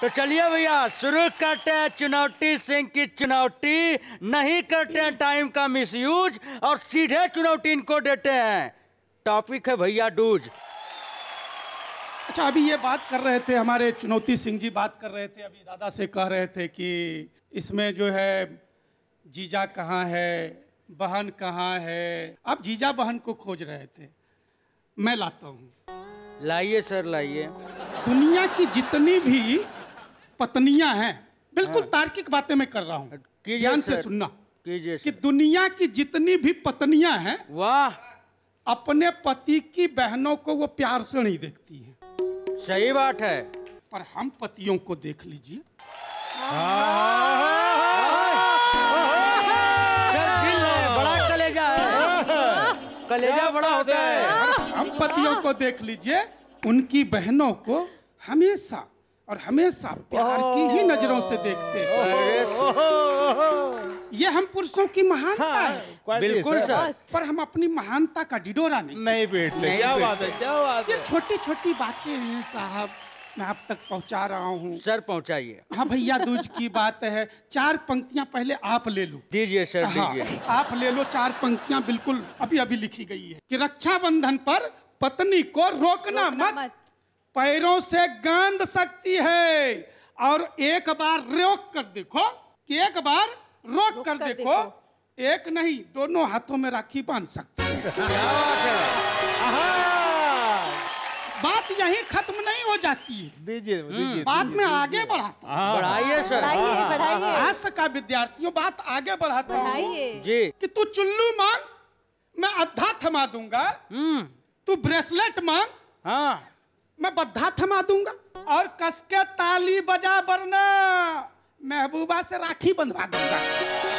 तो चलिए भैया शुरू करते हैं चुनौती सिंह की चुनौती नहीं करते हैं टाइम का मिसयूज और सीधे चुनौती इनको देते हैं टॉपिक है भैया डूज अच्छा अभी ये बात कर रहे थे हमारे चुनौती सिंह जी बात कर रहे थे अभी दादा से कह रहे थे कि इसमें जो है जीजा कहाँ है बहन कहाँ है अब जीजा बहन को खोज रहे थे मैं लाता हूँ लाइए सर लाइए दुनिया की जितनी भी पत्नियां हैं बिल्कुल हाँ। तार्किक बातें मैं कर रहा हूँ ज्ञान से सुनना कि दुनिया की जितनी भी पत्नियां हैं वाह अपने पति की बहनों को वो प्यार से नहीं देखती है सही बात है पर हम पतियों को देख लीजिए बड़ा कलेजा है कलेजा बड़ा होता है हम पतियों को देख लीजिए उनकी बहनों को हमेशा और हमेशा प्यार की ही नजरों से देखते हैं ये हम पुरुषों की महानता हाँ, है बिल्कुल सर पर हम अपनी महानता का डिडोरा नहीं नहीं बैठ ले क्या बात है क्या बात है ये छोटी छोटी बातें हैं साहब मैं आप तक पहुंचा रहा हूं सर पहुंचाइए हाँ भैया दूज की बात है चार पंक्तियां पहले आप ले लो दीजिए सर हाँ, दीजिए आप ले लो चार पंक्तियां बिल्कुल अभी अभी लिखी गई है कि रक्षाबंधन पर पत्नी को रोकना, रोकना मत, मत। पैरों से गंध सकती है और एक बार रोक कर देखो कि एक बार रोक, रोक कर, कर देखो, देखो एक नहीं दोनों हाथों में राखी बांध सकती है बात यही खत्म नहीं हो जाती है दीजिए हम्म। बात में आगे बढ़ाता बढ़ाइए सर आज का विद्यार्थियों बात आगे बढ़ाता हूँ जी कि तू चुल्लू मांग मैं अद्धा थमा दूंगा हम्म। तू ब्रेसलेट मांग हाँ मैं बद्धा थमा दूंगा और कसके ताली बजा बरना महबूबा से राखी बंधवा दूंगा